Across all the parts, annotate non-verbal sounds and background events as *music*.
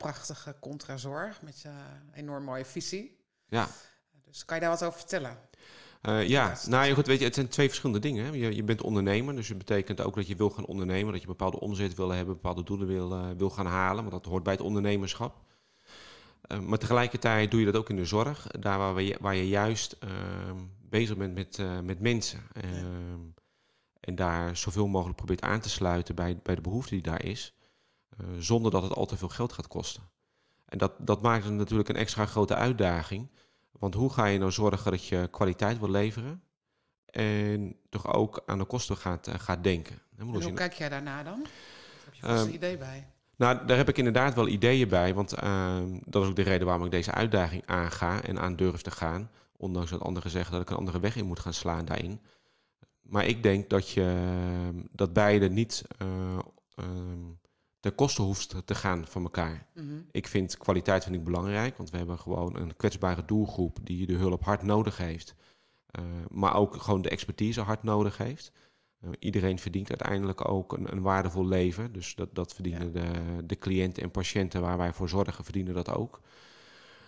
prachtige contrazorg met je enorm mooie visie. Ja. Dus kan je daar wat over vertellen? Eh, ja, nou goed, weet je, het zijn twee verschillende dingen. Hè. Je, je bent ondernemer, dus het betekent ook dat je wil gaan ondernemen, dat je bepaalde omzet wil hebben, bepaalde doelen wil, eh, wil gaan halen, want dat hoort bij het ondernemerschap. Eh, maar tegelijkertijd doe je dat ook in de zorg, daar waar, we, waar je juist ehm, bezig bent met, met mensen. Ehm, en daar zoveel mogelijk probeert aan te sluiten bij, bij de behoefte die daar is. Eh, zonder dat het al te veel geld gaat kosten. En dat, dat maakt het natuurlijk een extra grote uitdaging. Want hoe ga je nou zorgen dat je kwaliteit wil leveren? En toch ook aan de kosten gaat, eh, gaat denken. En hoe kijk jij daarna dan? heb je vast ehm, een idee bij. Nou, daar heb ik inderdaad wel ideeën bij. Want ehm, dat is ook de reden waarom ik deze uitdaging aanga en aan durf te gaan. Ondanks dat anderen zeggen dat ik een andere weg in moet gaan slaan daarin. Maar ik denk dat, je, ehm, dat beide niet eh, ten koste hoeft te gaan van elkaar. Mhm. Ik vind kwaliteit vind ik belangrijk, want we hebben gewoon een kwetsbare doelgroep die de hulp hard nodig heeft. Eh, maar ook gewoon de expertise hard nodig heeft. Eh, iedereen verdient uiteindelijk ook een, een, waardevol leven. Dus dat, dat verdienen de, de cliënten en patiënten waar wij voor zorgen, verdienen dat ook.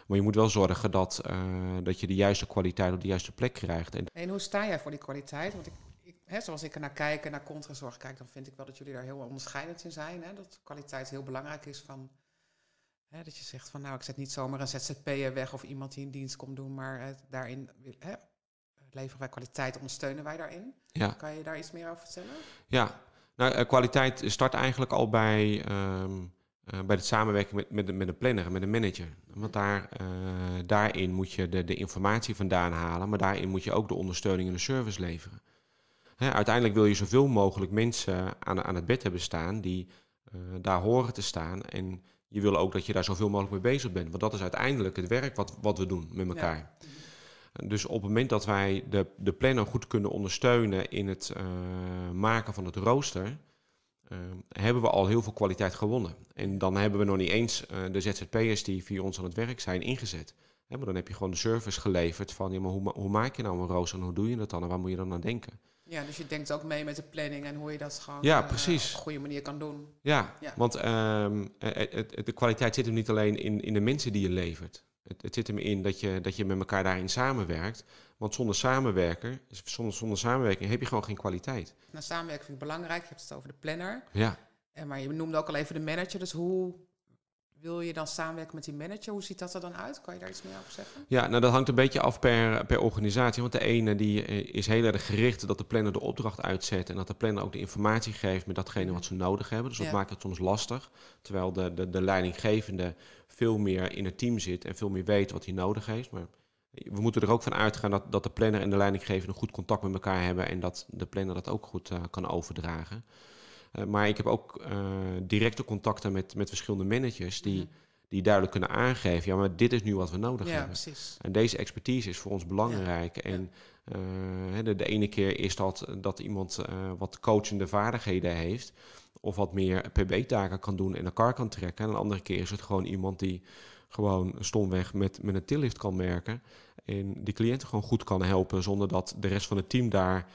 Maar je moet wel zorgen dat, eh, dat je de juiste kwaliteit op de juiste plek krijgt. En, en hoe sta jij voor die kwaliteit? Want ik hè, zoals ik er naar kijk en naar contrazorg kijk, dan vind ik wel dat jullie daar heel onderscheidend in zijn. Hè? Dat kwaliteit heel belangrijk is van. Hè, dat je zegt van nou, ik zet niet zomaar een ZZP'er weg of iemand die in dienst komt doen, maar eh, daarin hè, eh, leveren wij kwaliteit, ondersteunen wij daarin. Kan je daar iets meer over vertellen? Ja, nou, eh, kwaliteit start eigenlijk al bij, um, uh, bij het samenwerken met, met, een planner met een manager. Want daar, daarin moet je de, de informatie vandaan halen, maar daarin moet je ook de ondersteuning en de service leveren uiteindelijk wil je zoveel mogelijk mensen aan, aan het bed hebben staan die eh, daar horen te staan. En je wil ook dat je daar zoveel mogelijk mee bezig bent. Want dat is uiteindelijk het werk wat, wat we doen met elkaar. Dus op het moment dat wij de, de planner goed kunnen ondersteunen in het eh, maken van het rooster, eh, hebben we al heel veel kwaliteit gewonnen. En dan hebben we nog niet eens de ZZP'ers die via ons aan het werk zijn ingezet. Hè, maar dan heb je gewoon de service geleverd van ja, maar hoe, hoe maak je nou een rooster en hoe doe je dat dan en waar moet je dan aan denken? Ja, dus je denkt ook mee met de planning en hoe je dat gewoon eh, op een goede manier kan doen. Ja, want ehm, eh, eh, de kwaliteit zit hem niet alleen in, in de mensen die je levert. Het, zit hem in dat je, dat je met elkaar daarin samenwerkt. Want zonder, samenwerker, dus zonder, zonder samenwerking heb je gewoon geen kwaliteit. Nou, samenwerking vind ik belangrijk. Je hebt het over de planner. Ja. En, maar je noemde ook al even de manager. Dus hoe wil je dan samenwerken met die manager? Hoe ziet dat er dan uit? Kan je daar iets meer over zeggen? Ja, nou dat hangt een beetje af per, per organisatie. Want de ene die eh, is heel erg gericht dat de planner de opdracht uitzet en dat de planner ook de informatie geeft met datgene mhm. wat ze nodig hebben. Dus dat maakt het soms lastig. Terwijl de, de, de leidinggevende veel meer in het team zit en veel meer weet wat hij nodig heeft. Maar we moeten er ook van uitgaan dat, dat de planner en de leidinggevende goed contact met elkaar hebben en dat de planner dat ook goed eh, kan overdragen. Eh, maar ik heb ook eh, directe contacten met, met verschillende managers die, mhm. die duidelijk kunnen aangeven, ja, maar dit is nu wat we nodig ja, hebben. Precies. En deze expertise is voor ons belangrijk. En eh, de, de, ene keer is dat dat iemand wat coachende vaardigheden heeft of wat meer PB-taken kan doen en elkaar kan trekken. En een andere keer is het gewoon iemand die gewoon stomweg met, met een tillift kan werken. En die cliënten gewoon goed kan helpen zonder dat de rest van het team daar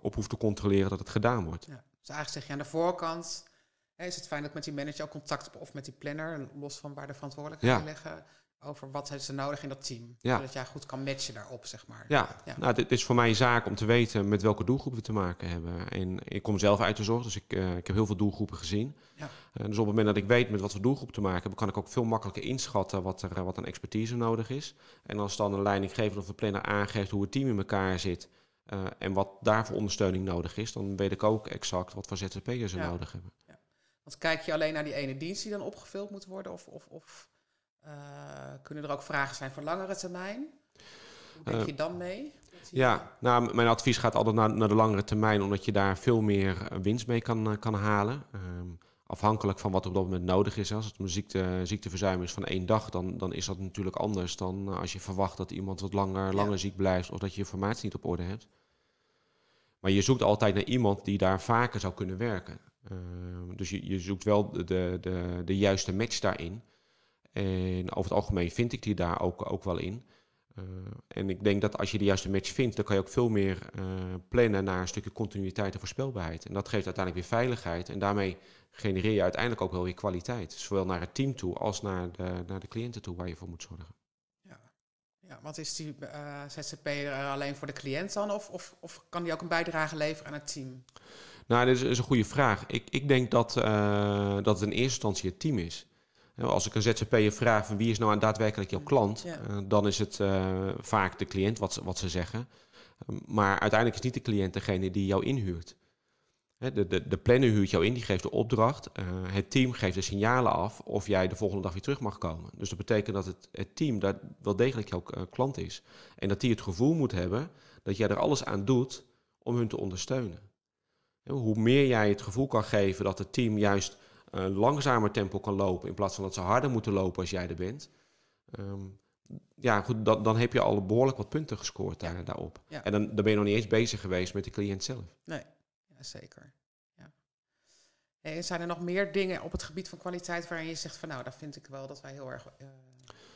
op hoeft te controleren dat het gedaan wordt. Ja. Dus eigenlijk zeg je aan de voorkant, hè, is het fijn dat met die manager ook contact hebt of met die planner, los van waar de verantwoordelijkheid ja. liggen, eh, over wat hebben ze nodig in dat team. Zodat jij goed kan matchen daarop, zeg maar. Ja, ja. Nou, dit is voor mij een zaak om te weten met welke doelgroepen we te maken hebben. En ik kom zelf uit de zorg, dus ik, eh, ik heb heel veel doelgroepen gezien. Ja. Eh, dus op het moment dat ik weet met wat voor doelgroep te maken heb kan ik ook veel makkelijker inschatten wat, er, wat aan expertise nodig is. En als dan een leidinggever of een planner aangeeft hoe het team in elkaar zit eh, en wat daarvoor ondersteuning nodig is, dan weet ik ook exact wat voor ZZP'ers ze nodig hebben. Ja. Want kijk je alleen naar die ene dienst die dan opgevuld moet worden? Of, of, of eh, kunnen er ook vragen zijn voor langere termijn? Hoe denk eh, je dan mee? Ja, nou, mijn advies gaat altijd naar, naar, de langere termijn, omdat je daar veel meer winst mee kan, kan halen. Ehm, afhankelijk van wat op dat moment nodig is. Als het een ziekte, ziekteverzuim is van één dag, dan, dan is dat natuurlijk anders dan eh, als je verwacht dat iemand wat langer, ziek blijft of dat je informatie niet op orde hebt. Maar je zoekt altijd naar iemand die daar vaker zou kunnen werken. Ehm, dus je, je zoekt wel de, de, de, de juiste match daarin. En over het algemeen vind ik die daar ook, ook wel in. Eh, en ik denk dat als je de juiste match vindt, dan kan je ook veel meer eh, plannen naar een stukje continuïteit en voorspelbaarheid. En dat geeft uiteindelijk weer veiligheid. En daarmee genereer je uiteindelijk ook wel weer kwaliteit. Zowel naar het team toe als naar de, naar de cliënten toe waar je voor moet zorgen. Ja, ja is die uh, er alleen voor de cliënt dan? Of, of, of, kan die ook een bijdrage leveren aan het team? Nou, dat is, een goede vraag. Ik, ik denk dat, dat het in eerste instantie het team is. Als ik een ZZP'er vraag van wie is nou daadwerkelijk jouw klant, eh, dan is het eh, vaak de cliënt wat, wat ze zeggen. Ehm, maar uiteindelijk is niet de cliënt degene die jou inhuurt. De, de, de planner huurt jou in, die geeft de opdracht. Eh, het team geeft de signalen af of jij de volgende dag weer terug mag komen. Dus dat betekent dat het, het team daar wel degelijk jouw klant is. En dat die het gevoel moet hebben dat jij er alles aan doet om hun te ondersteunen. hoe meer jij het gevoel kan geven dat het team juist een langzamer tempo kan lopen. In plaats van dat ze harder moeten lopen als jij er bent. Ehm, ja, goed, dan, dan heb je al behoorlijk wat punten gescoord daar, ja. daarop. En dan, dan ben je nog niet eens bezig geweest met de cliënt zelf. Nee, ja, zeker. Hey, zijn er nog meer dingen op het gebied van kwaliteit waarin je zegt van nou, daar vind ik wel dat wij heel erg uh,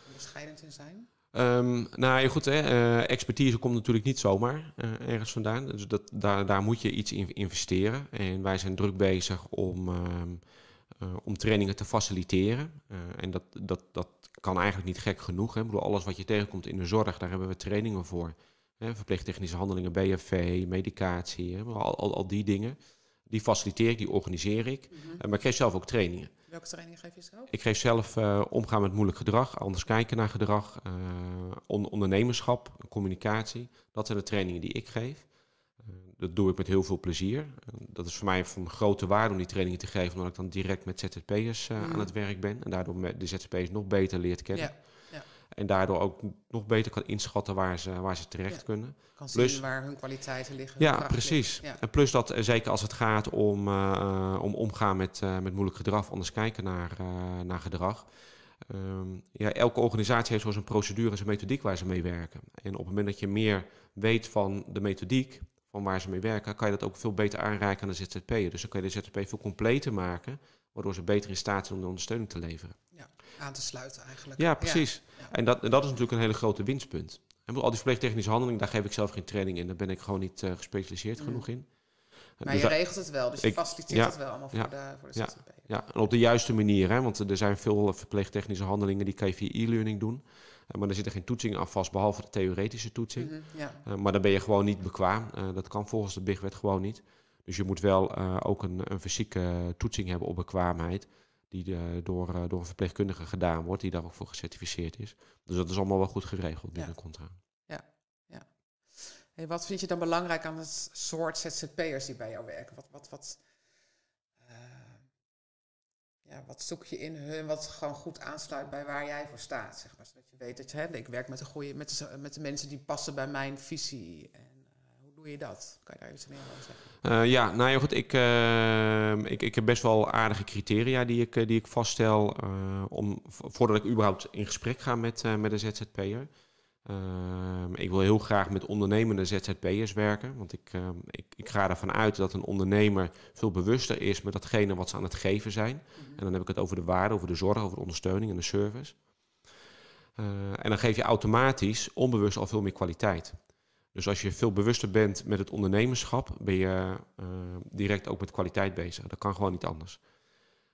onderscheidend in zijn? Ehm, nou ja, goed, hè, eh, expertise komt natuurlijk niet zomaar eh, ergens vandaan. Dus dat, daar, daar moet je iets in investeren. En wij zijn druk bezig om. Ehm, eh, om trainingen te faciliteren. Eh, en dat, dat, dat kan eigenlijk niet gek genoeg. Hè. Ik bedoel, alles wat je tegenkomt in de zorg, daar hebben we trainingen voor. Hè. Verpleegtechnische handelingen, BFV, medicatie, hè. Al, al, al die dingen. Die faciliteer ik, die organiseer ik. Mm maar ik geef zelf ook trainingen. Welke trainingen geef je zelf? Ik geef zelf omgaan met moeilijk gedrag, anders kijken naar gedrag, on ondernemerschap, communicatie. Dat zijn de trainingen die ik geef dat doe ik met heel veel plezier. dat is voor mij van grote waarde om die trainingen te geven, omdat ik dan direct met ZZP'ers eh, aan mm. het werk ben. En daardoor de ZZP'ers nog beter leert kennen. Ja. En daardoor ook nog beter kan inschatten waar ze, waar ze terecht kunnen. Kan plus, zien waar hun kwaliteiten liggen. Ja, precies. En plus dat, eh, zeker als het gaat om, eh, om omgaan met, met moeilijk gedrag, anders kijken naar, naar gedrag. Ehm, ja, elke organisatie heeft zo zijn procedure en zijn methodiek waar ze mee werken. En op het moment dat je meer weet van de methodiek, waar ze mee werken, kan je dat ook veel beter aanreiken aan de ZZP'er. Dus dan kan je de ZZP veel completer maken, waardoor ze beter in staat zijn om de ondersteuning te leveren. Ja, aan te sluiten eigenlijk. Ja, precies. En, dat, dat is natuurlijk een hele grote winstpunt. En al die verpleegtechnische handelingen, daar geef ik zelf geen training in. Daar ben ik gewoon niet eh, gespecialiseerd mm. genoeg in. Maar dus je regelt het wel, dus je faciliteert het wel allemaal voor de, voor de ja, ZZP. Ja, en op de juiste manier, hè, want er zijn veel verpleegtechnische handelingen die kan je via e-learning doen. Eh, maar er zit er geen toetsing aan vast, behalve de theoretische toetsing. Mhm, eh, maar dan ben je gewoon niet bekwaam. Eh, dat kan volgens de Big Wet gewoon niet. Dus je moet wel ook een, een fysieke toetsing hebben op bekwaamheid die door, door een verpleegkundige gedaan wordt, die daar ook voor gecertificeerd is. Dus dat is allemaal wel goed geregeld binnen ja. contra. Ja, ja. Hey, wat vind je dan belangrijk aan het soort ZZP'ers die bij jou werken? Wat, wat, wat ja, wat zoek je in hun, wat gewoon goed aansluit bij waar jij voor staat. Zeg maar. Zodat je weet dat je, hè, ik werk met de, goede, met, de, met de mensen die passen bij mijn visie. En eh, hoe doe je dat? Kan je daar iets meer over zeggen? Eh, ja, nou goed. Ik, eh, ik, ik heb best wel aardige criteria die ik, die ik vaststel om, voordat ik überhaupt in gesprek ga met, met een ZZP'er. Ehm, ik wil heel graag met ondernemende ZZP'ers werken, want ik, ehm, ik, ik, ga ervan uit dat een ondernemer veel bewuster is met datgene wat ze aan het geven zijn. Mhm. En dan heb ik het over de waarde, over de zorg, over de ondersteuning en de service. Eh, en dan geef je automatisch onbewust al veel meer kwaliteit. Dus als je veel bewuster bent met het ondernemerschap, ben je eh, direct ook met kwaliteit bezig. Dat kan gewoon niet anders.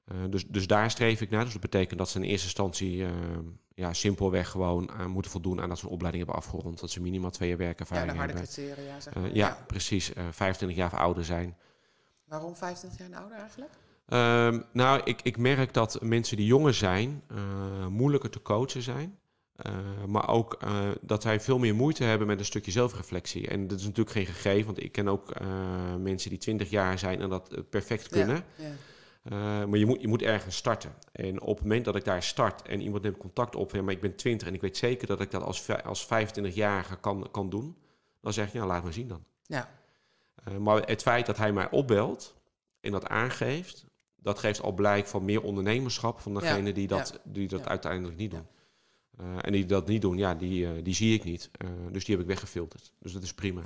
Eh, dus, dus daar streef ik naar. Dus dat betekent dat ze in eerste instantie eh, ja, simpelweg gewoon eh, moeten voldoen aan dat ze een opleiding hebben afgerond. Dat ze minimaal twee jaar werkervaring ja, harde Criteria, zeg maar. ja, precies. 25 jaar of ouder zijn. Waarom 25 jaar ouder eigenlijk? Ehm, nou, ik, ik merk dat mensen die jonger zijn moeilijker te coachen zijn. maar ook dat zij veel meer moeite hebben met een stukje zelfreflectie. En dat is natuurlijk geen gegeven, want ik ken ook mensen die 20 jaar zijn en dat perfect kunnen. Ja, eh, maar je moet, je moet ergens starten. En op het moment dat ik daar start en iemand neemt contact op, ja, maar ik ben 20 en ik weet zeker dat ik dat als, als 25-jarige kan, kan doen, dan zeg je, nou laat maar zien dan. Ja. Eh, maar het feit dat hij mij opbelt en dat aangeeft, dat geeft al blijk van meer ondernemerschap van degene die dat, die dat uiteindelijk niet doen. Eh, en die dat niet doen, ja, die, die zie ik niet. dus die heb ik weggefilterd. Dus dat is prima.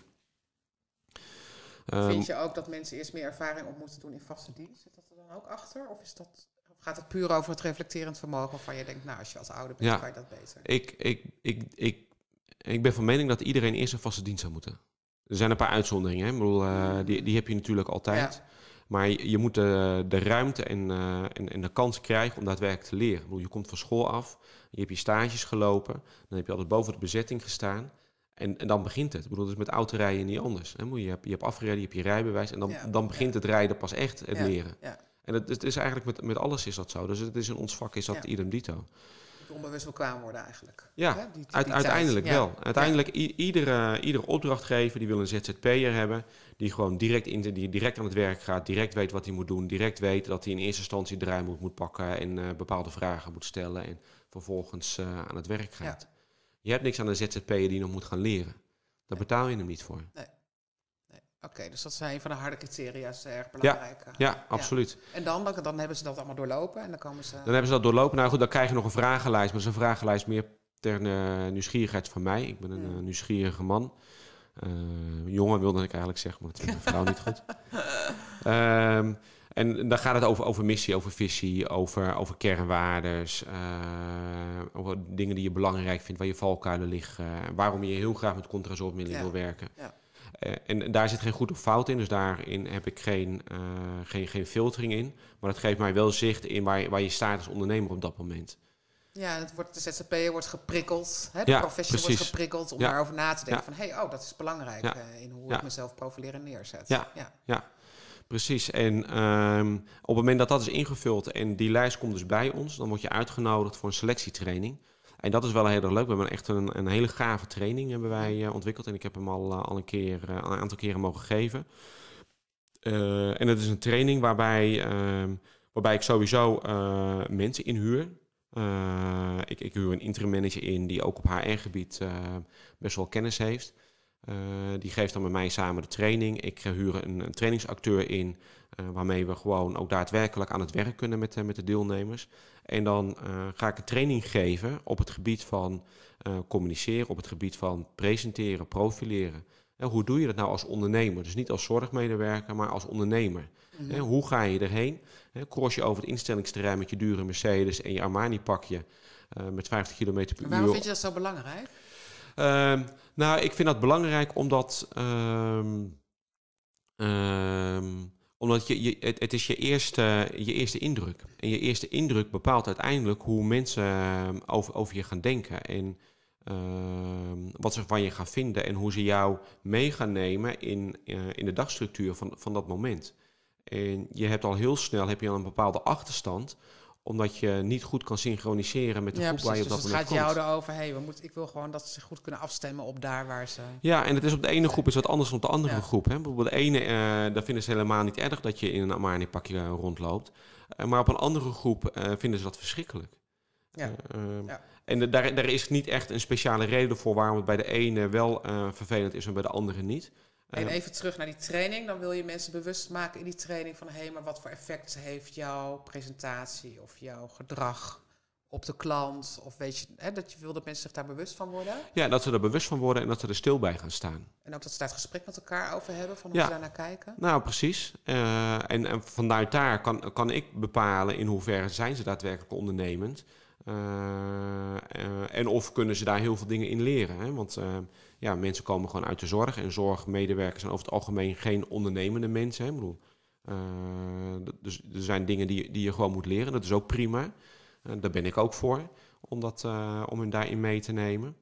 Ehm, Vind je ook dat mensen eerst meer ervaring op moeten doen in vaste dienst? Zit dat er dan ook achter? Of is dat gaat het puur over het reflecterend vermogen van je denkt, nou, als je als ouder bent, ja, kan je dat beter? Ik, ik, ik, ik, ik ben van mening dat iedereen eerst een vaste dienst zou moeten. Er zijn een paar uitzonderingen, hè? bedoel, eh, mm. die, die heb je natuurlijk altijd. Maar je, moet de, eh, de ruimte eh, en, en, de kans krijgen om daadwerkelijk te leren. Ik bedoel, je komt van school af, je hebt je stages gelopen, dan heb je altijd boven de bezetting gestaan. En, en dan begint het. Ik bedoel, dus met auto rijden niet anders. Hè? Je, hebt, je hebt afgereden, je hebt je rijbewijs. En dan, dan begint het rijden pas echt, het leren. En het, het, is eigenlijk met, met alles is dat zo. Dus het is in ons vak is dat idem dito. Onbewust bekwaam worden eigenlijk. Ja, uiteindelijk wel. Uiteindelijk, iedere, iedere opdrachtgever die wil een ZZP'er hebben... die gewoon direct, in, die direct aan het werk gaat, direct weet wat hij moet doen... direct weet dat hij in eerste instantie de moet, moet pakken... en eh, bepaalde vragen moet stellen en vervolgens eh, aan het werk gaat. Je hebt niks aan een ZZP'er die nog moet gaan leren. Daar betaal je hem niet voor. Nee. nee. Oké, dus dat zijn van de harde criteria is eh, erg belangrijk. Ja, absoluut. En dan, dan, hebben ze dat allemaal doorlopen en dan komen ze... Dan hebben ze dat doorlopen. Nou goed, dan krijg je nog een vragenlijst. Maar zijn vragenlijst meer ter eh, nieuwsgierigheid van mij. Ik ben een hmm. nieuwsgierige man. Eh, jongen wilde ik eigenlijk zeggen, maar het vindt mijn vrouw niet goed. *laughs* Ehm, en dan gaat het over, over missie, over visie, over, over kernwaardes, eh, over dingen die je belangrijk vindt, waar je valkuilen liggen, waarom je heel graag met contrasortmiddelen ja. wil werken. Ja. Eh, en daar zit geen goed of fout in, dus daarin heb ik geen, geen, geen filtering in. Maar dat geeft mij wel zicht in waar, waar je staat als ondernemer op dat moment. Ja, het wordt, de ZZP'er wordt geprikkeld, hè, de ja, professie wordt geprikkeld om daarover na te denken. Van hé, hey, oh, dat is belangrijk eh, in hoe ik mezelf profileren en neerzet. Ja, ja. precies. En ehm, op het moment dat dat is ingevuld en die lijst komt dus bij ons, dan word je uitgenodigd voor een selectietraining. En dat is wel heel erg leuk. We hebben echt een, een hele gave training hebben wij eh, ontwikkeld. En ik heb hem al, eh, al een, keer, een aantal keren mogen geven. en het is een training waarbij, ehm, waarbij ik sowieso mensen inhuur. Eh, ik, ik, huur een interim manager in die ook op haar eigen gebied eh, best wel kennis heeft. Eh, die geeft dan met mij samen de training. Ik huur een, een trainingsacteur in, waarmee we gewoon ook daadwerkelijk aan het werk kunnen met, met de deelnemers. En dan ga ik een training geven op het gebied van communiceren, op het gebied van presenteren, profileren hoe doe je dat nou als ondernemer? Dus niet als zorgmedewerker, maar als ondernemer. Mhm. hoe ga je erheen? cross je over het instellingsterrein met je dure Mercedes en je Armani-pakje eh, met 50 km per uur. Waarom vind je dat zo belangrijk? Ehm, nou, ik vind dat belangrijk omdat, ehm, ehm, omdat je, je, het, het, is je eerste, je eerste indruk. En je eerste indruk bepaalt uiteindelijk hoe mensen over, over je gaan denken. En Ehm, wat ze van je gaan vinden en hoe ze jou mee gaan nemen in, eh, in de dagstructuur van, van dat moment. En je hebt al heel snel heb je al een bepaalde achterstand omdat je niet goed kan synchroniseren met de groep waar je op dus dat dus moment komt. het gaat jou erover, hey, we moeten, ik wil gewoon dat ze zich goed kunnen afstemmen op daar waar ze... Ja, en het is op de ene groep is wat anders dan op de andere groep. Hè. Bijvoorbeeld de ene, uh, daar vinden ze helemaal niet erg dat je in een Armani-pakje eh, rondloopt. maar op een andere groep vinden ze dat verschrikkelijk. Ja. Ehm, ja. En daar, is niet echt een speciale reden voor waarom het bij de ene wel eh, vervelend is en bij de andere niet. en eh, even terug naar die training. Dan wil je mensen bewust maken in die training van... hé, maar wat voor effect heeft jouw presentatie of jouw gedrag op de klant? Of weet je, hè, dat je wil dat mensen zich daar bewust van worden? Ja, dat ze er bewust van worden en dat ze er stil bij gaan staan. En ook dat ze daar het gesprek met elkaar over hebben, van hoe ze daar naar kijken? Nou, precies. Eh, en, en vanuit daar kan, kan ik bepalen in hoeverre zijn ze daadwerkelijk ondernemend... Eh, eh, en of kunnen ze daar heel veel dingen in leren. Hè? Want eh, ja, mensen komen gewoon uit de zorg. En zorgmedewerkers zijn over het algemeen geen ondernemende mensen. Hè? Ik bedoel, dus er zijn dingen die, die je gewoon moet leren. Dat is ook prima. daar ben ik ook voor. Om, om hen daarin mee te nemen.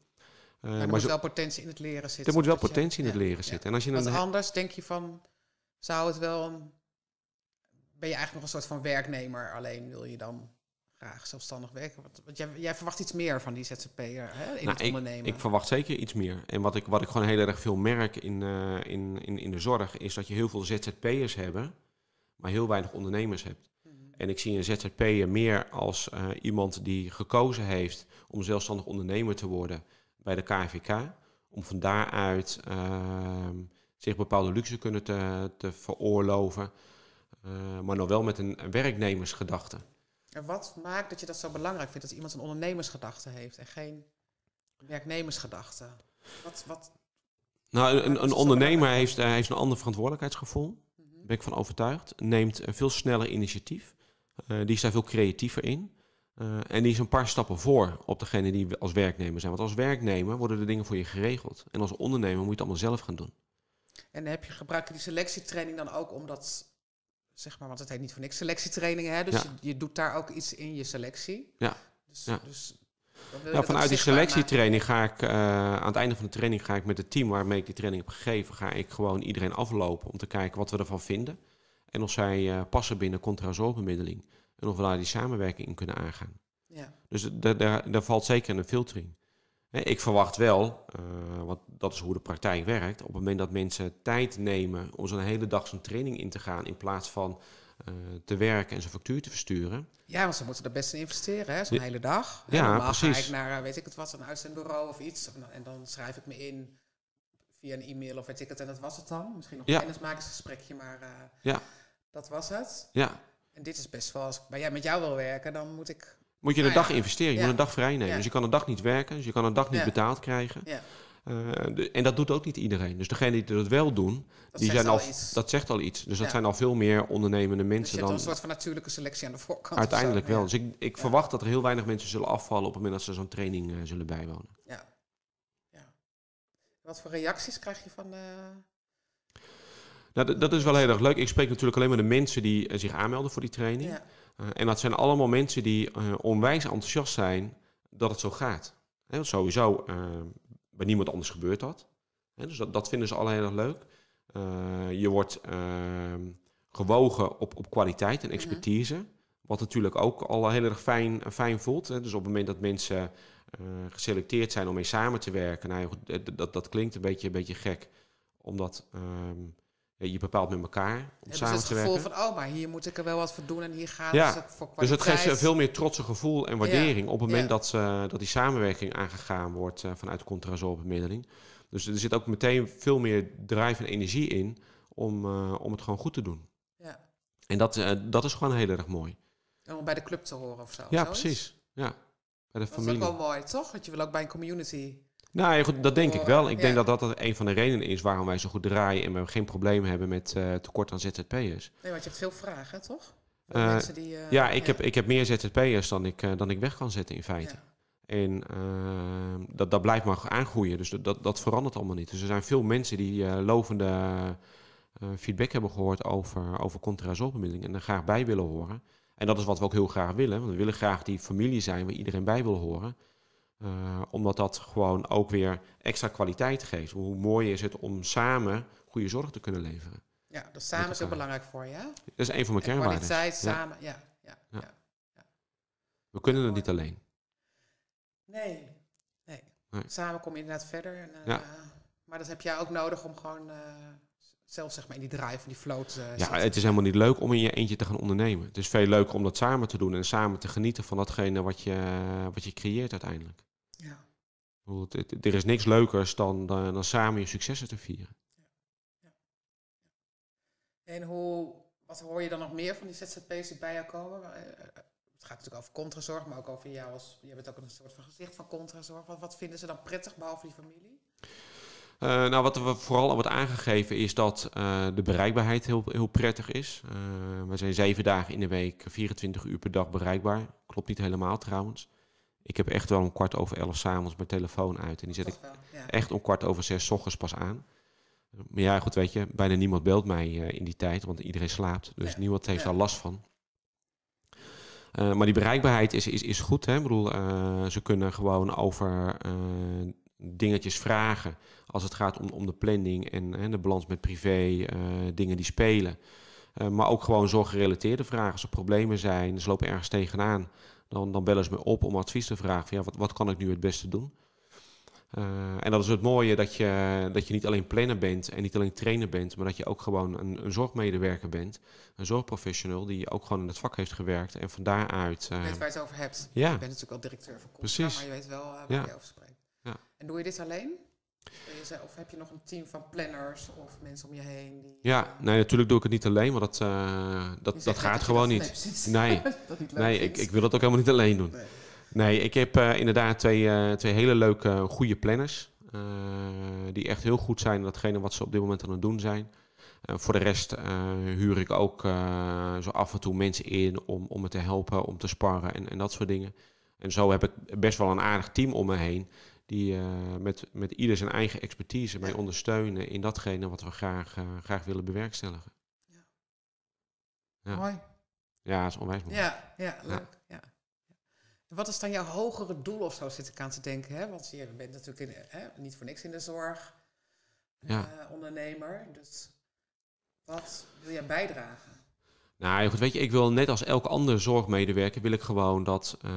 maar er moet wel potentie in het leren zitten. Er moet wel potentie in het leren zitten. En als je dan anders denk je van, zou het wel... ben je eigenlijk nog een soort van werknemer, alleen wil je dan zelfstandig werken? Want, want jij, jij, verwacht iets meer van die ZZP'er in nou, het ondernemen. Ik, verwacht zeker iets meer. En wat ik, wat ik gewoon heel erg veel merk in, eh, in, in, in de zorg... is dat je heel veel ZZP'ers hebben... maar heel weinig ondernemers hebt. Mhm. En ik zie een ZZP'er meer als eh, iemand die gekozen heeft om zelfstandig ondernemer te worden bij de KVK. Om van daaruit ehm, zich bepaalde luxe kunnen te, te veroorloven. Eh, maar nog wel met een werknemersgedachte. En wat maakt dat je dat zo belangrijk vindt, dat iemand een ondernemersgedachte heeft en geen werknemersgedachte? Wat, wat nou, een, een ondernemer heeft, uh, heeft een ander verantwoordelijkheidsgevoel, mhm. daar ben ik van overtuigd, neemt eh, veel sneller initiatief, eh, die is daar veel creatiever in. Eh, en die is een paar stappen voor op degene die als werknemer zijn. Want als werknemer worden de dingen voor je geregeld. En als ondernemer moet je het allemaal zelf gaan doen. En heb je, gebruik je die selectietraining dan ook om dat zeg maar, want het heet niet voor niks selectietrainingen. Hè? Dus je, doet daar ook iets in je selectie. Ja. Dus, dus vanuit die selectietraining ga ik eh, aan het einde van de training ga ik met het team waarmee ik die training heb gegeven, ga ik gewoon iedereen aflopen om te kijken wat we ervan vinden. En of zij eh, passen binnen zorgbemiddeling. En of we daar die samenwerking in kunnen aangaan. Ja. Dus daar, daar valt zeker een filtering. Ik verwacht wel, eh, want dat is hoe de praktijk werkt, op het moment dat mensen tijd nemen om zo'n hele dag zo'n training in te gaan, in plaats van eh, te werken en zijn factuur te versturen. Ja, want ze moeten er best in investeren, zo'n hele dag. Ja, Normaal precies. ga ik naar, eh, weet ik het wat, een uitzendbureau of iets, en dan schrijf ik me in via een e-mail of weet ik het, en dat was het dan. Misschien nog een ja. kennismakersgesprekje, maar ja. dat was het. Ja. En dit is best wel, als ik bij jij met jou wil werken, dan moet ik moet je een nou dag investeren, je moet een dag vrij nemen. Dus je kan een dag niet werken, dus je kan een dag niet betaald krijgen. Eh, en dat doet ook niet iedereen. Dus degene die dat wel doen, dat, die zijn al, dat zegt al iets. Dus dat zijn al veel meer ondernemende mensen dus je dan. een soort van natuurlijke selectie aan de voorkant. Uiteindelijk wel. Dus ik, ik verwacht dat er heel weinig mensen zullen afvallen op het moment dat ze zo'n training eh, zullen bijwonen. Ja. Wat voor reacties krijg je van. De... Eh? Nou, dat is wel heel erg leuk. Ik spreek natuurlijk alleen maar de mensen die zich aanmelden voor die training. Ja. Eh, en dat zijn allemaal mensen die eh, onwijs enthousiast zijn dat het zo gaat. sowieso, eh, bij niemand anders gebeurt dat. dus dat, vinden ze alle heel erg leuk. je wordt ehm, gewogen op, op kwaliteit en mhm. expertise. Wat natuurlijk ook al heel erg fijn, fijn voelt. Dus op het moment dat mensen geselecteerd zijn om mee samen te werken. Nou, dat, dat klinkt een beetje, een beetje gek. Omdat ehm, je bepaalt met elkaar om dus samen te werken. het gevoel van, oh, maar hier moet ik er wel wat voor doen en hier gaat het voor kwaliteit. Dus het geeft ze veel meer trotse gevoel en waardering op het moment dat, dat die samenwerking aangegaan wordt uh, vanuit contrazoolbemiddeling. Dus er zit ook meteen veel meer drive en energie in om, eh, om het gewoon goed te doen. Ja. En dat, eh, dat is gewoon heel erg mooi. En om bij de club te horen of zo. Ja, precies. Ja, bij de dat familie. Dat is ook wel mooi, toch? Dat je wil ook bij een community nou goed, dat denk ik wel. Ik denk dat dat een van de redenen is waarom wij zo goed draaien en we geen probleem hebben met eh, tekort aan ZZP'ers. Nee, want je hebt veel vragen, toch? Eh, die, eh, ja, ik, Heb, ik heb meer ZZP'ers dan ik, dan ik weg kan zetten in feite. En ehm, dat, dat blijft maar aangroeien, dus dat, dat, verandert allemaal niet. Dus er zijn veel mensen die lovende feedback hebben gehoord over, over contra-zorgbemiddeling en er graag bij willen horen. En dat is wat we ook heel graag willen, want we willen graag die familie zijn waar iedereen bij wil horen. Eh, omdat dat gewoon ook weer extra kwaliteit geeft. Hoe mooi is het om samen goede zorg te kunnen leveren. Ja, dat samen is heel belangrijk voor je. Dat is een van mijn kernwaarden. Kwaliteit, samen, ja. ja, ja. We kunnen het niet alleen. Nee, nee. Samen kom je inderdaad verder. En, eh, maar dat heb jij ook nodig om gewoon... Eh, zelf zeg maar in die drive, en die float. Eh, ja, het is helemaal niet leuk om in je eentje te gaan ondernemen. Het is veel leuker om dat samen te doen en samen te genieten van datgene wat je, wat je creëert uiteindelijk. Ja. Er is niks leukers dan, dan, dan samen je successen te vieren. Ja. Ja. En hoe, wat hoor je dan nog meer van die ZZP's die bij jou komen? Eh, eh, het gaat natuurlijk over contrazorg, maar ook over jou als... Je bent ook een soort van gezicht van contrazorg. Wat, wat vinden ze dan prettig, behalve die familie? Eh, nou, wat er vooral al wordt aangegeven is dat eh, de bereikbaarheid heel, heel prettig is. Eh, we zijn zeven dagen in de week, 24 uur per dag bereikbaar. Klopt niet helemaal trouwens. Ik heb echt wel om kwart over elf s'avonds mijn telefoon uit. En die zet ik echt om kwart over zes ochtends pas aan. Maar ja, goed, weet je, bijna niemand belt mij in die tijd, want iedereen slaapt. Dus niemand heeft daar last van. maar die bereikbaarheid is, is, is goed. Hè? Ik bedoel, ze kunnen gewoon over dingetjes vragen als het gaat om, om de planning en, de balans met privé, eh, dingen die spelen. Eh, maar ook gewoon zorggerelateerde vragen. Als er problemen zijn, ze lopen ergens tegenaan, dan, dan bellen ze me op om advies te vragen. ja, wat, wat kan ik nu het beste doen? Eh, en dat is het mooie dat je, dat je niet alleen planner bent en niet alleen trainer bent, maar dat je ook gewoon een, zorgmedewerker bent. Een zorgprofessional die ook gewoon in het vak heeft gewerkt en van daaruit. Uh, je weet waar je het over hebt. Ja. Je bent natuurlijk al directeur van Contra, maar je weet wel waar je over spreekt. Ja. En doe je dit alleen? Of heb je nog een team van planners of mensen om je heen? Die... ja, eh, nee, natuurlijk doe ik het niet alleen, want dat, eh, dat, dat gaat gewoon niet. *laughs* Nee, *laughs* nee ik, ik, wil dat ook helemaal niet alleen doen. Nee, nee ik heb eh, inderdaad twee, twee hele leuke, goede planners. die echt heel goed zijn in datgene wat ze op dit moment aan het doen zijn. voor de rest huur ik ook zo af en toe mensen in om, om me te helpen, om te sparren en, en dat soort dingen. En zo heb ik best wel een aardig team om me heen die eh, met, met ieder zijn eigen expertise mee ondersteunen in datgene wat we graag, eh, graag willen bewerkstelligen. Ja. Mooi. Ja, dat is onwijs mooi. Ja, ja leuk. Ja. wat is dan jouw hogere doel of zo, zit ik aan te denken? Hè? Want je bent natuurlijk in, hè, niet voor niks in de zorg, ja. Eh, ondernemer. Dus wat wil jij bijdragen? Nou goed, weet je, ik wil net als elke andere zorgmedewerker, wil ik gewoon dat eh,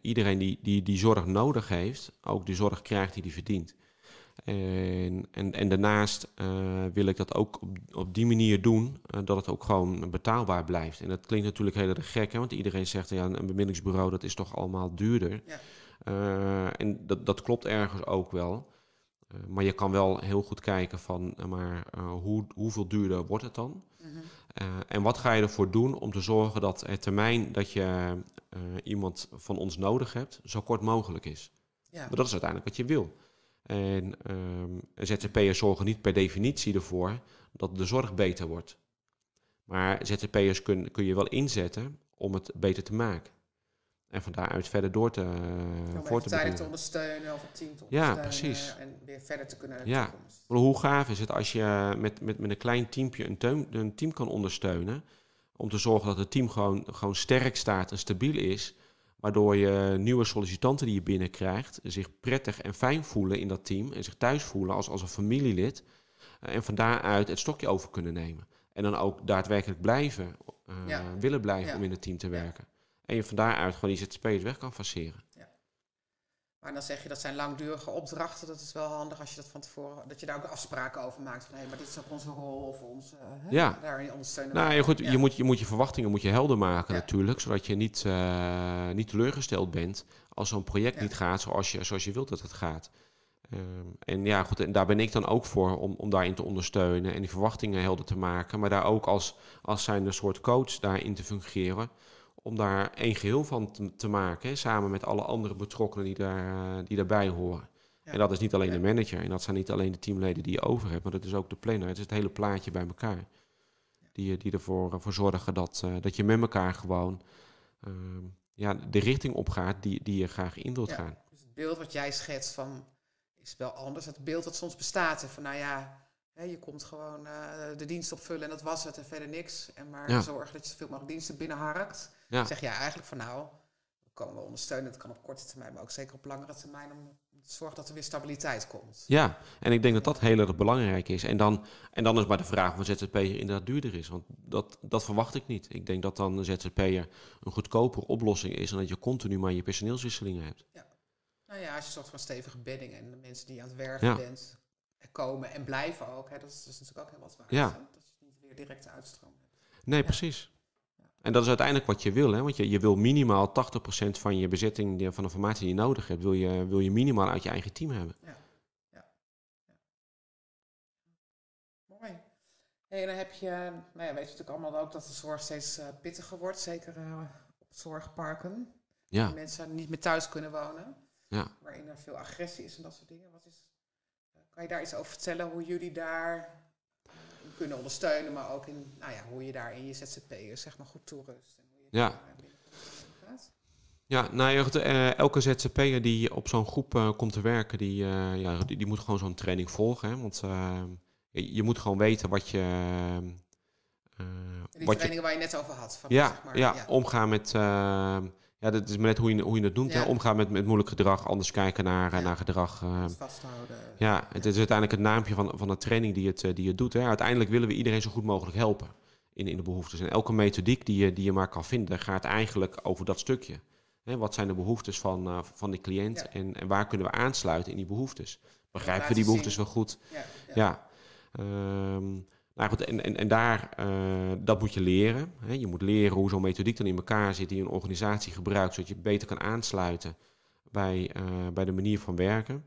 iedereen die, die die zorg nodig heeft, ook de zorg krijgt die die verdient. En, en, en daarnaast eh, wil ik dat ook op, op die manier doen, eh, dat het ook gewoon betaalbaar blijft. En dat klinkt natuurlijk heel erg gek, hè, want iedereen zegt, ja, een bemiddelingsbureau, dat is toch allemaal duurder. Ja. en dat, dat klopt ergens ook wel. maar je kan wel heel goed kijken van, maar hoe, hoeveel duurder wordt het dan? Mhm. Eh, en wat ga je ervoor doen om te zorgen dat het termijn dat je eh, iemand van ons nodig hebt, zo kort mogelijk is? Ja. Maar dat is uiteindelijk wat je wil. En ehm, ZZP'ers zorgen niet per definitie ervoor dat de zorg beter wordt. Maar ZZP'ers kun, kun je wel inzetten om het beter te maken. En van daaruit verder door te uh, voor te bedienen. te ondersteunen of het team te ondersteunen. Ja, precies. En weer verder te kunnen de ja. toekomst. hoe gaaf is het als je met, met, met een klein teampje een, team, een team kan ondersteunen. Om te zorgen dat het team gewoon, gewoon sterk staat en stabiel is. Waardoor je nieuwe sollicitanten die je binnenkrijgt zich prettig en fijn voelen in dat team. En zich thuis voelen als, als een familielid. Eh, en van daaruit het stokje over kunnen nemen. En dan ook daadwerkelijk blijven, eh, willen blijven om in het team te werken. En je van daaruit gewoon die ZZP'ers weg kan faceren. Ja. Maar dan zeg je dat zijn langdurige opdrachten. Dat is wel handig als je dat van tevoren, dat je daar ook afspraken over maakt. Van hé, maar dit is ook onze rol of onze. Eh, ja. Daarin ondersteunen. Nou ja, goed, Je, moet, je moet je verwachtingen moet je helder maken natuurlijk. Zodat je niet, eh, niet teleurgesteld bent als zo'n project niet gaat zoals je, zoals je wilt dat het gaat. Ehm, en ja, goed, en daar ben ik dan ook voor om, om daarin te ondersteunen en die verwachtingen helder te maken. Maar daar ook als, als zijnde soort coach daarin te fungeren om daar één geheel van te, maken, samen met alle andere betrokkenen die, daar, eh, die daarbij horen. En dat is niet alleen de manager en dat zijn niet alleen de teamleden die je over hebt, maar dat is ook de planner. Het is het hele plaatje bij elkaar. Die, eh, die ervoor eh, voor zorgen dat, dat je met elkaar gewoon ehm, ja, de richting opgaat die, die je graag in wilt gaan. Dus het beeld wat jij schetst van is wel anders het beeld dat soms bestaat. van nou ja, je komt gewoon eh, de dienst opvullen en dat was het en verder niks. En maar ja. zorgen dat je zoveel mogelijk diensten binnenharkt. Ja. zeg je ja, eigenlijk van nou, we komen wel ondersteunen. dat kan op korte termijn, maar ook zeker op langere termijn om te zorgen dat er weer stabiliteit komt. Ja, en ik denk dat dat heel erg belangrijk is. En dan, en dan is maar de vraag van een ZZP'er inderdaad duurder is. Want dat, dat verwacht ik niet. Ik denk dat dan een ZZP'er een goedkoper oplossing is... dan dat je continu maar je personeelswisselingen hebt. Ja. Nou ja, als je zorgt van stevige bedding en de mensen die je aan het werven bent komen en blijven ook. Hè? Dat, is, dus natuurlijk ook heel wat waard. Ja. Dat je niet weer directe uitstroom hebt. Nee, ja. precies. En dat is uiteindelijk wat je wil, hè? want je, je wil minimaal 80% van je bezetting van de formatie die je nodig hebt, wil je, wil je minimaal uit je eigen team hebben. Ja. ja. ja. Mooi. En dan heb je, nou ja, weet je natuurlijk allemaal ook dat de zorg steeds eh, pittiger wordt, zeker eh, op zorgparken. Ja. mensen niet meer thuis kunnen wonen. Ja. Waarin er veel agressie is en dat soort dingen. Wat is kan je daar iets over vertellen hoe jullie daar kunnen ondersteunen, maar ook in, nou ja, hoe je daar in je ZZP'er zeg maar goed toerust? En hoe je ja. Ja, nou, eh, elke ZZP'er die op zo'n groep eh, komt te werken, die, eh, ja, die, die, moet gewoon zo'n training volgen. Hè? Want je, je, moet gewoon weten wat je... die wat trainingen waar je net over had. zeg maar, ja, ja, omgaan met ja, dat is maar net hoe je, hoe je het noemt. Hè? Omgaan met, met moeilijk gedrag, anders kijken naar, eh, naar gedrag. Uh, vasthouden. Ja, het is uiteindelijk het naampje van, van de training die het, eh, die het doet. Hè? Uiteindelijk willen we iedereen zo goed mogelijk helpen in, in de behoeftes. En elke methodiek die je, die je maar kan vinden, gaat eigenlijk over dat stukje. Hè? Wat zijn de behoeftes van, uh, van die cliënt en, en waar kunnen we aansluiten in die behoeftes? Begrijpen we die behoeftes wel goed? Ja. Ehm, nou goed, en, en, en daar, eh, dat moet je leren. Hè. Je moet leren hoe zo'n methodiek dan in elkaar zit die een organisatie gebruikt, zodat je beter kan aansluiten bij, eh, bij de manier van werken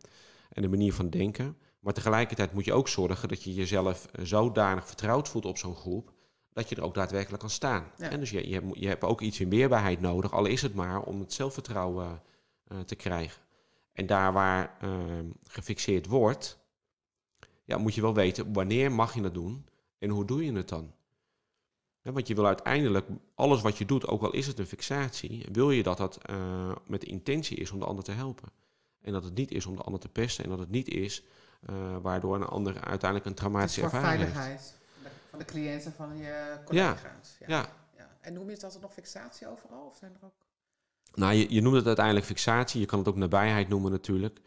en de manier van denken. Maar tegelijkertijd moet je ook zorgen dat je jezelf eh, zodanig vertrouwd voelt op zo'n groep, dat je er ook daadwerkelijk kan staan. En dus je, je, hebt, je hebt ook iets in weerbaarheid nodig, al is het maar om het zelfvertrouwen te krijgen. En daar waar gefixeerd wordt, ja, moet je wel weten wanneer mag je dat doen en hoe doe je het dan? Ja, want je wil uiteindelijk, alles wat je doet, ook al is het een fixatie, wil je dat dat eh, met de intentie is om de ander te helpen. En dat het niet is om de ander te pesten en dat het niet is eh, waardoor een ander uiteindelijk een traumatische ervaring heeft. Voor veiligheid van de cliënten van je collega's. Ja. ja. ja. En noem je het altijd nog fixatie overal? Of zijn er ook... Nou, je, je noemt het uiteindelijk fixatie. Je kan het ook nabijheid noemen natuurlijk.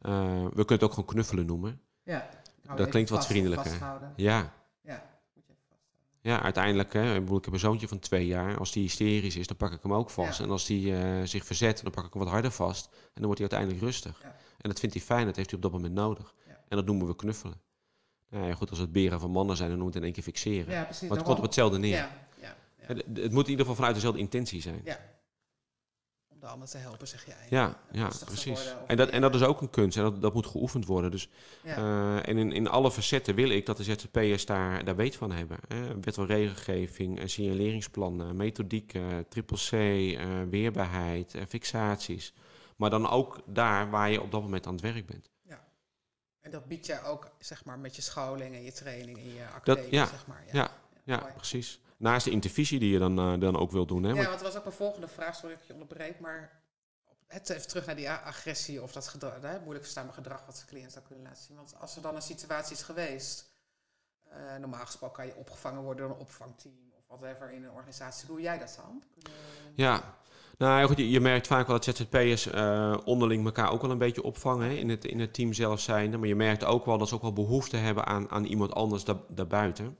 Eh, we kunnen het ook gewoon knuffelen noemen. Ja. dat oh, klinkt wat vriendelijker. Ja. Ja, moet je even vasthouden. Ja, uiteindelijk, hè, ik, heb een zoontje van twee jaar. Als die hysterisch is, dan pak ik hem ook vast. En als die eh, zich verzet, dan pak ik hem wat harder vast. En dan wordt hij uiteindelijk rustig. En dat vindt hij fijn, dat heeft hij op dat moment nodig. En dat noemen we knuffelen. Nou ja, goed, als het beren van mannen zijn, dan noemen we het in één keer fixeren. Ja, maar het komt op hetzelfde neer. Het, het, moet in ieder geval vanuit dezelfde intentie zijn. Ja, de te helpen, zeg jij. Ja, ja precies. En dat, en dat is ook een kunst en dat, dat moet geoefend worden. Dus, eh, en in, in alle facetten wil ik dat de ZZP'ers daar, daar weet van hebben. Uh, wet van regelgeving, eh, signaleringsplannen, methodiek, eh, triple C, weerbaarheid, fixaties. Maar dan ook daar waar je op dat moment aan het werk bent. En dat bied jij ook, zeg maar, met je scholing en je training en je academie, zeg maar. ja, ja, ja precies. Naast de intervisie die je dan, eh, dan ook wil doen. Hè? Ja, want dat was ook mijn volgende vraag. Sorry dat ik je onderbreek. Maar het even terug naar die agressie of dat gedrag, hè, moeilijk verstaanbaar gedrag wat de cliënt zou kunnen laten zien. Want als er dan een situatie is geweest, eh, normaal gesproken kan je opgevangen worden door een opvangteam of whatever in een organisatie. Doe jij dat dan? Ja. Nou, goed, je, merkt vaak wel dat ZZP'ers eh, onderling elkaar ook wel een beetje opvangen in, het, in het team zelf zijn. Maar je merkt ook wel dat ze ook wel behoefte hebben aan, aan iemand anders daarbuiten.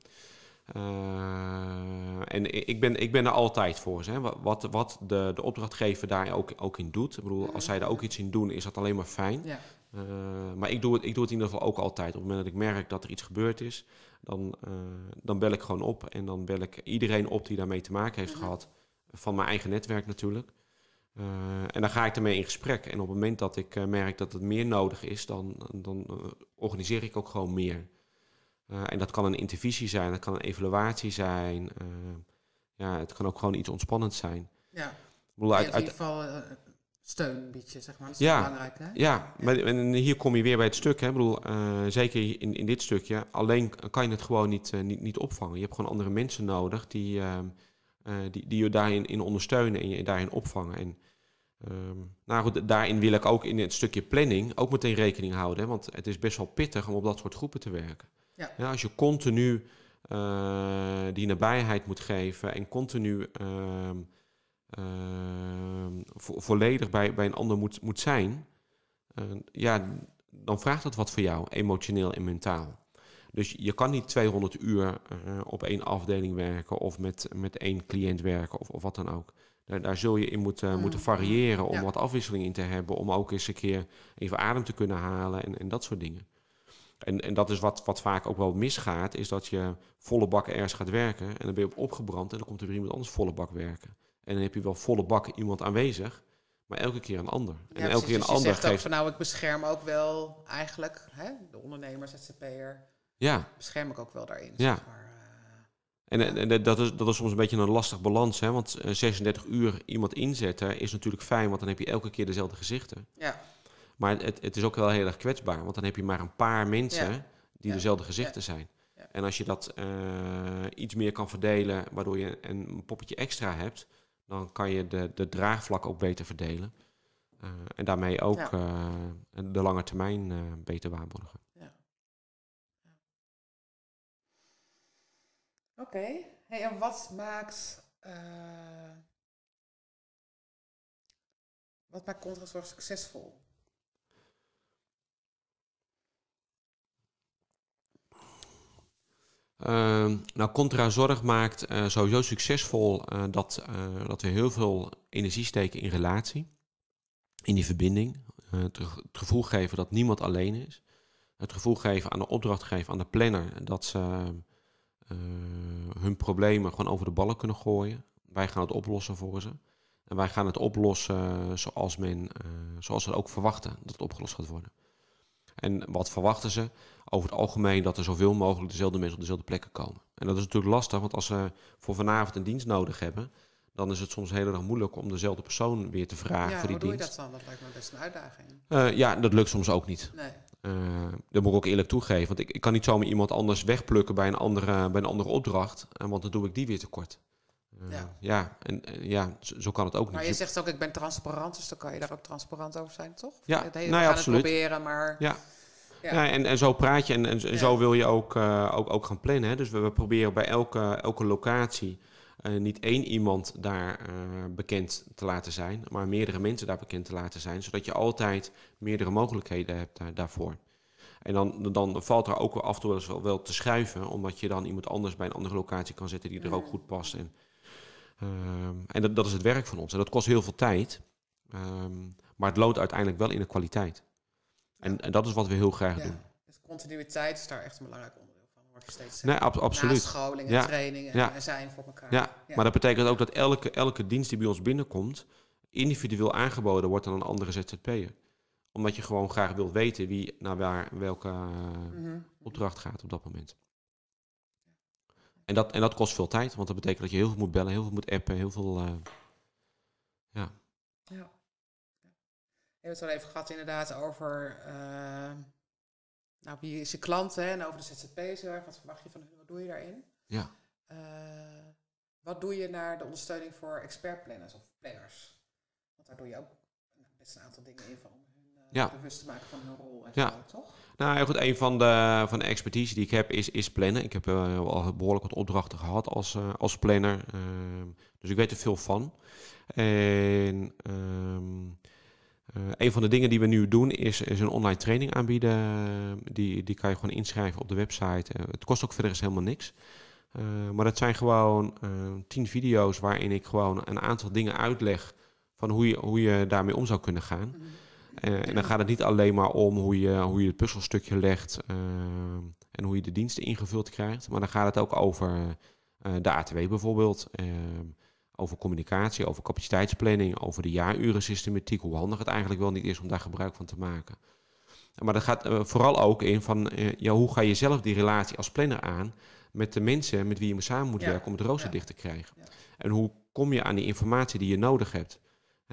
Eh, en ik ben, ik ben er altijd voor. Hè. Wat, wat de, de opdrachtgever daar ook, ook in doet. Ik bedoel, als mhm. zij daar ook iets in doen, is dat alleen maar fijn. Ja. Eh, maar ik doe, het, ik doe het in ieder geval ook altijd. Op het moment dat ik merk dat er iets gebeurd is, dan, eh, dan bel ik gewoon op. En dan bel ik iedereen op die daarmee te maken heeft mhm. gehad. Van mijn eigen netwerk natuurlijk. en dan ga ik ermee in gesprek. En op het moment dat ik merk dat het meer nodig is, dan, dan organiseer ik ook gewoon meer. Eh, en dat kan een intervisie zijn, dat kan een evaluatie zijn. Ehm, ja, het kan ook gewoon iets ontspannends zijn. Ja. in ieder geval eh, steun bied je, zeg maar. Dat is ja, belangrijk, hè? Ja, ja. Maar, en hier kom je weer bij het stuk. Hè. Ik bedoel, eh, zeker in, in dit stukje, alleen kan je het gewoon niet, niet, niet opvangen. Je hebt gewoon andere mensen nodig die, ehm, die, die je daarin in ondersteunen en je daarin opvangen. En, ehm, nou goed, daarin wil ik ook in het stukje planning ook meteen rekening houden. Hè, want het is best wel pittig om op dat soort groepen te werken. Ja. als je continu eh, die nabijheid moet geven en continu ehm, ehm, volledig bij, bij een ander moet, moet zijn, eh, ja, dan vraagt dat wat voor jou, emotioneel en mentaal. Dus je kan niet 200 uur eh, op één afdeling werken of met, met één cliënt werken of, of wat dan ook. Daar, daar zul je in moeten, mm. moeten variëren om wat afwisseling in te hebben, om ook eens een keer even adem te kunnen halen en, en dat soort dingen. En, en dat is wat, wat vaak ook wel misgaat, is dat je volle bakken ergens gaat werken en dan ben je op opgebrand en dan komt er weer iemand anders volle bak werken. En dan heb je wel volle bak iemand aanwezig, maar elke keer een ander. en elke keer een je ander. zegt geeft... ook van nou, ik bescherm ook wel eigenlijk hè, de ondernemer, ZZP'er. Ja. Bescherm ik ook wel daarin. Ja. Eh, en, en, en, dat, is, dat is soms een beetje een lastig balans, hè? want eh, 36 uur iemand inzetten is natuurlijk fijn, want dan heb je elke keer dezelfde gezichten. Ja. Maar het, het is ook wel heel erg kwetsbaar, want dan heb je maar een paar mensen die dezelfde gezichten zijn. En als je dat eh, iets meer kan verdelen, waardoor je een poppetje extra hebt, dan kan je de, de draagvlak ook beter verdelen. Eh, en daarmee ook eh, de lange termijn beter waarborgen. Oké. Hey, en wat maakt. Uh, wat maakt contrazorg succesvol? Ehm, nou, Contra Zorg maakt eh, sowieso succesvol eh, dat, eh, dat we heel veel energie steken in relatie, in die verbinding. Het, het gevoel geven dat niemand alleen is. Het gevoel geven aan de opdrachtgever, aan de planner, dat ze hun problemen gewoon over de ballen kunnen gooien. Wij gaan het oplossen voor ze. En wij gaan het oplossen zoals, men, zoals we ook verwachten dat het opgelost gaat worden. En wat verwachten ze? Over het algemeen dat er zoveel mogelijk dezelfde mensen op dezelfde plekken komen. En dat is natuurlijk lastig, want als ze voor vanavond een dienst nodig hebben, dan is het soms heel erg moeilijk om dezelfde persoon weer te vragen voor die dienst. Ja, hoe doe je dat dan? Dat lijkt me best een uitdaging. Eh, ja, dat lukt soms ook niet. Nee. Eh, dat moet ik ook eerlijk toegeven. Want ik, ik kan niet zomaar iemand anders wegplukken bij een andere, bij een andere opdracht. Eh, want dan doe ik die weer tekort ja. Eh, ja, en eh, ja, zo, kan het ook niet. Maar je zegt ook, ik ben transparant, dus dan kan je daar ook transparant over zijn, toch? Ja, nou ja, absoluut. proberen, maar... Ja. Ja. en, en zo praat je en, en zo wil je ook, eh, ook, ook gaan plannen. Hè? Dus we, proberen bij elke, elke locatie niet één iemand daar bekend te laten zijn, maar meerdere mensen daar bekend te laten zijn, zodat je altijd meerdere mogelijkheden hebt daarvoor. En dan, dan valt er ook af en toe wel, wel te schuiven, omdat je dan iemand anders bij een andere locatie kan zetten die er ook mm. goed past. En Ehm, en dat, dat is het werk van ons. En dat kost heel veel tijd. Ehm, maar het loont uiteindelijk wel in de kwaliteit. En, en dat is wat we heel graag ja. doen. Dus continuïteit is daar echt een belangrijk onderdeel van. Word je steeds nee, absoluut. scholing en ja. training en zijn voor elkaar. Ja. maar dat betekent ook dat elke, elke dienst die bij ons binnenkomt... individueel aangeboden wordt aan een andere ZZP'er. Omdat je gewoon graag wilt weten wie naar waar, welke mhm. eh, opdracht gaat op dat moment. En dat, en dat kost veel tijd, want dat betekent dat je heel veel moet bellen, heel veel moet appen, heel veel. Eh, ja. ja. We hebben het al even gehad inderdaad over eh, nou, wie is je klant hè, en over de ZZP's. Wat verwacht je van hun? Wat doe je daarin? Ja. Eh, wat doe je naar de ondersteuning voor expertplanners of planners? Want daar doe je ook best een aantal dingen in van ja. te maken van hun rol. En ja. toch? Nou, goed. Een van de, van de expertise die ik heb is, is plannen. Ik heb eh, al behoorlijk wat opdrachten gehad als, eh, als planner. Ehm, dus ik weet er veel van. En ehm, eh, een van de dingen die we nu doen is, is een online training aanbieden. Die, die kan je gewoon inschrijven op de website. het kost ook verder eens helemaal niks. maar dat zijn gewoon ehm, tien video's waarin ik gewoon een aantal dingen uitleg van hoe je, hoe je daarmee om zou kunnen gaan. Mhm. Eh, en dan gaat het niet alleen maar om hoe je, hoe je het puzzelstukje legt eh, en hoe je de diensten ingevuld krijgt, maar dan gaat het ook over eh, de ATW bijvoorbeeld, over communicatie, over capaciteitsplanning, over de jaaruren-systematiek, hoe handig het eigenlijk wel niet is om daar gebruik van te maken. Maar dat gaat vooral ook in van ja, hoe ga je zelf die relatie als planner aan met de mensen met wie je samen moet werken om het rooster dicht te krijgen. En hoe kom je aan die informatie die je nodig hebt?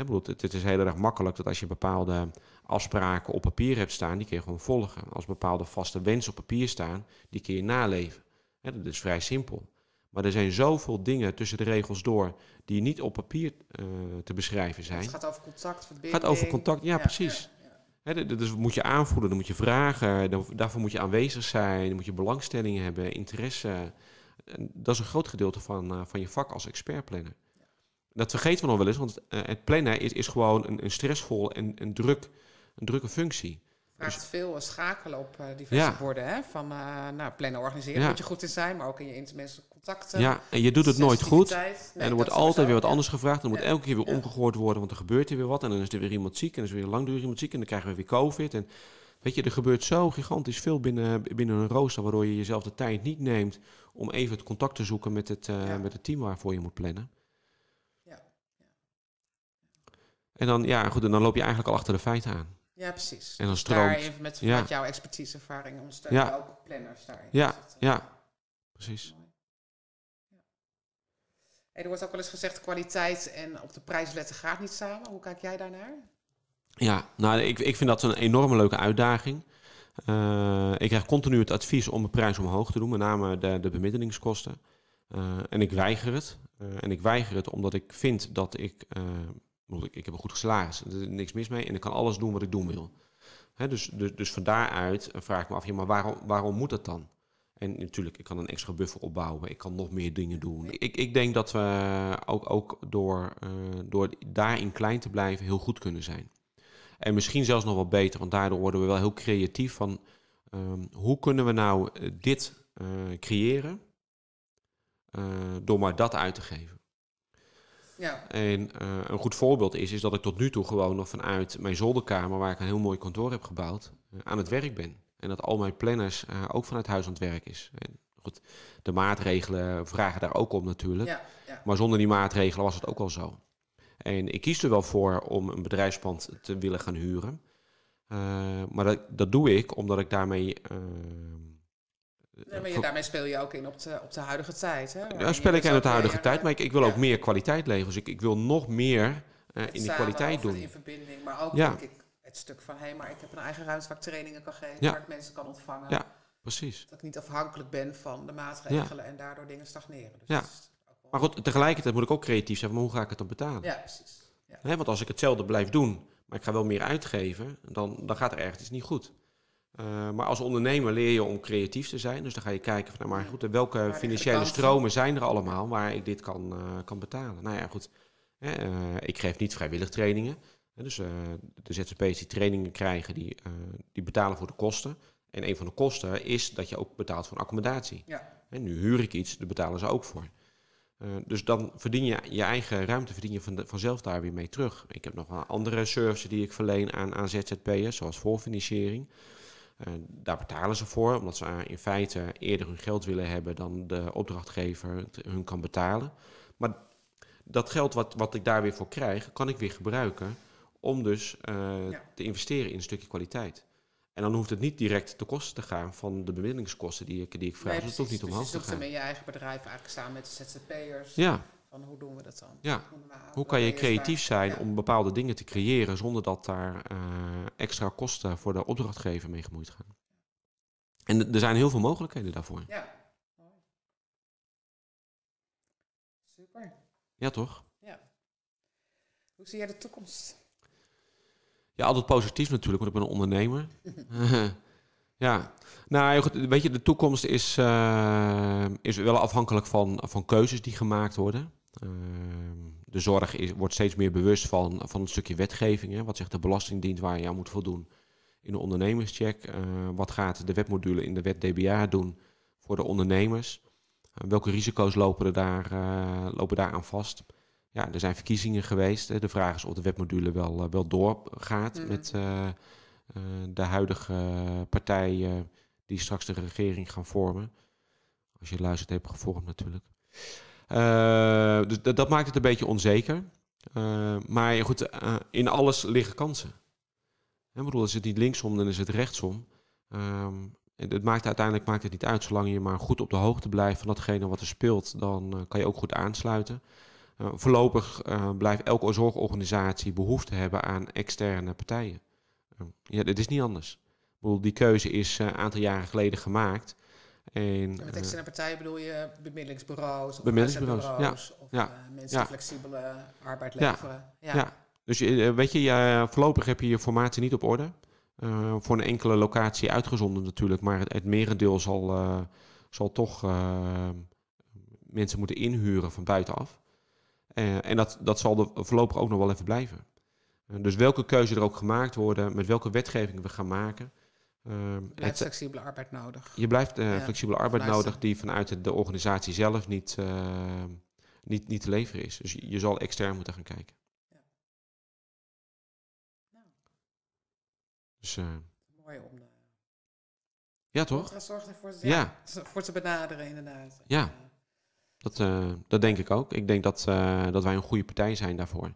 het, is heel erg makkelijk dat als je bepaalde afspraken op papier hebt staan, die kun je gewoon volgen. Als bepaalde vaste wensen op papier staan, die kun je naleven. dat is vrij simpel. Maar er zijn zoveel dingen tussen de regels door die niet op papier eh, te beschrijven zijn. Het gaat over contact, Het gaat over contact, ja, precies. Ja, ja. dus moet je aanvoelen, dan moet je vragen, daarvoor moet je aanwezig zijn, dan moet je belangstelling hebben, interesse. Dat is een groot gedeelte van, eh, van je vak als expertplanner dat vergeten we nog wel eens, want eh, het plannen is, is gewoon een, een stressvol en een druk, een drukke functie. Vraagt dus veel eh, schakelen op eh, diverse ja. borden. Hè? Van nou, plannen organiseren ja. moet je goed in zijn, maar ook in je intermenselijke contacten. Ja, en je doet het nooit goed. en er wordt altijd weer wat anders gevraagd. Er moet elke keer weer omgegooid worden, want er gebeurt hier weer wat. En dan is er weer iemand ziek en er is weer langdurig iemand ziek en dan krijgen we weer COVID. En Weet je, er gebeurt zo gigantisch veel binnen, binnen een rooster, waardoor je jezelf de tijd niet neemt om even het contact te zoeken met het, met het team waarvoor je moet plannen. En dan, ja, goed, en dan loop je eigenlijk al achter de feiten aan. Ja, precies. En dan dus stroomt. met jouw expertise ervaring ondersteunen ook planners daarin. Ja, ja. precies. Hey, er wordt ook wel eens gezegd, kwaliteit en op de prijs letten gaat niet samen. Hoe kijk jij daarnaar? Ja, nou, ik, ik vind dat een enorme leuke uitdaging. Eh, ik krijg continu het advies om de prijs omhoog te doen, met name de, de bemiddelingskosten. Eh, en ik weiger het. Eh, en ik weiger het omdat ik vind dat ik ik, ik heb een goed salaris, er is niks mis mee en ik kan alles doen wat ik doen wil. dus, dus, dus van daaruit vraag ik me af, ja, maar waarom, waarom moet dat dan? En natuurlijk, ik kan een extra buffer opbouwen, ik kan nog meer dingen doen. Ik, ik denk dat we ook, ook door, eh, door daarin klein te blijven heel goed kunnen zijn. En misschien zelfs nog wat beter, want daardoor worden we wel heel creatief van ehm, hoe kunnen we nou eh, dit eh, creëren door maar dat uit te geven. Ja. En eh, een goed voorbeeld is, is dat ik tot nu toe gewoon nog vanuit mijn zolderkamer, waar ik een heel mooi kantoor heb gebouwd, eh, aan het werk ben. En dat al mijn planners eh, ook vanuit huis aan het werk is. En goed, de maatregelen vragen daar ook om natuurlijk. Ja, Maar zonder die maatregelen was het ook al zo. En ik kies er wel voor om een bedrijfspand te willen gaan huren. maar dat, dat, doe ik omdat ik daarmee ehm, Nee, maar je, daarmee speel je ook in op de, op de huidige tijd. Hè? ja, speel ik dus in op de huidige tijd, maar ik, ik wil ook meer kwaliteit leveren. Dus ik, ik wil nog meer eh, in die kwaliteit doen. In verbinding, maar ook denk ik het stuk van hé, hey, maar ik heb een eigen ruimte waar ik trainingen kan geven, waar ik mensen kan ontvangen. Ja, precies. Dat ik niet afhankelijk ben van de maatregelen en daardoor dingen stagneren. Dus ja. Maar goed, tegelijkertijd moet ik ook creatief zijn, maar hoe ga ik het dan betalen? Ja, precies. Hè, want als ik hetzelfde blijf doen, maar ik ga wel meer uitgeven, dan, dan gaat er ergens niet goed. Eh, maar als ondernemer leer je om creatief te zijn. Dus dan ga je kijken van, nou, maar goed, welke financiële stromen zijn er allemaal waar ik dit kan, eh, kan betalen. Nou ja, goed. Eh, ik geef niet vrijwillig trainingen. dus de ZZP's die trainingen krijgen, die, die betalen voor de kosten. En een van de kosten is dat je ook betaalt voor een accommodatie. Ja. nu huur ik iets, daar betalen ze ook voor. dus dan verdien je je eigen ruimte, verdien je van vanzelf daar weer mee terug. Ik heb nog wel andere services die ik verleen aan, aan ZZP'ers, zoals voorfinanciering. Eh, daar betalen ze voor, omdat ze in feite eerder hun geld willen hebben dan de opdrachtgever hun kan betalen. Maar dat geld wat, wat ik daar weer voor krijg, kan ik weer gebruiken om dus eh, te investeren in een stukje kwaliteit. En dan hoeft het niet direct te kosten te gaan van de bemiddelingskosten die ik, die ik vraag. Nee, dus het hoeft niet dus omhoog te gaan. je zoekt hem in je eigen bedrijf eigenlijk samen met de ZZP'ers. Ja hoe doen we dat dan? Ja. Hoe kan je creatief zijn om bepaalde dingen te creëren zonder dat daar eh, extra kosten voor de opdrachtgever mee gemoeid gaan? En er zijn heel veel mogelijkheden daarvoor. Ja. Super. Ja, toch? Ja. Hoe zie jij de toekomst? Ja, altijd positief natuurlijk, want ik ben een ondernemer. *laughs* *laughs* ja. Nou, goed, weet je, de toekomst is, eh, is wel afhankelijk van, van keuzes die gemaakt worden. Ehm, de zorg is, wordt steeds meer bewust van, van het stukje wetgeving. Hè. Wat zegt de Belastingdienst waar je aan moet voldoen in de ondernemerscheck? Eh, wat gaat de wetmodule in de wet DBA doen voor de ondernemers? Eh, welke risico's lopen, er daar, eh, lopen daar aan vast? ja, er zijn verkiezingen geweest. De vraag is of de wetmodule wel, wel doorgaat mm. met de huidige partijen die straks de regering gaan vormen. Als je luistert hebt gevormd natuurlijk. Eh, dus dat, maakt het een beetje onzeker. Eh, maar goed, eh, in alles liggen kansen. Ik bedoel, is het niet linksom, dan is het rechtsom. Um, het maakt, uiteindelijk maakt het niet uit, zolang je maar goed op de hoogte blijft van datgene wat er speelt, dan kan je ook goed aansluiten. voorlopig blijft elke zorgorganisatie behoefte hebben aan externe partijen. Ehm, ja, dit is niet anders. Ik bedoel, die keuze is een aantal jaren geleden gemaakt. En, met externe eh, partijen bedoel je bemiddelingsbureaus, bemiddelingsbureaus, ja. of eh, ja. mensen ja. flexibele arbeid leveren. Ja. Dus eh, weet je, voorlopig heb je je formatie niet op orde. voor een enkele locatie uitgezonden natuurlijk, maar het, merendeel zal, zal toch mensen moeten inhuren van buitenaf. en dat, dat zal de, voorlopig ook nog wel even blijven. dus welke keuze er ook gemaakt worden, met welke wetgeving we gaan maken, Ehm, je hebt flexibele arbeid nodig. Je blijft eh, flexibele dus arbeid nodig die vanuit de, organisatie zelf niet, ehm, niet, niet te leveren is. Dus je, zal extern moeten gaan kijken. Ja. Nou. Dus, eh, Mooi om. Eh, ja, toch? Dat zorgt ervoor ja, *laughs* voor te benaderen, inderdaad. Ja, dat, dat denk ik ook. Ik denk dat, dat wij een goede partij zijn daarvoor.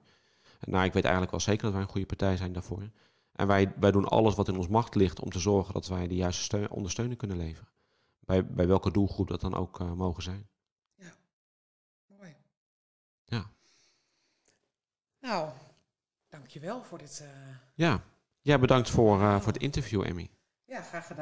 Nou, ik weet eigenlijk wel zeker dat wij een goede partij zijn daarvoor. En wij, wij doen alles wat in ons macht ligt om te zorgen dat wij de juiste ondersteuning kunnen leveren. Bij, bij welke doelgroep dat dan ook eh, mogen zijn. Ja, mooi. Ja. Nou, dankjewel voor dit. Uh... Ja, jij bedankt voor, eh, nou. voor het interview, Emmy. Ja, graag gedaan.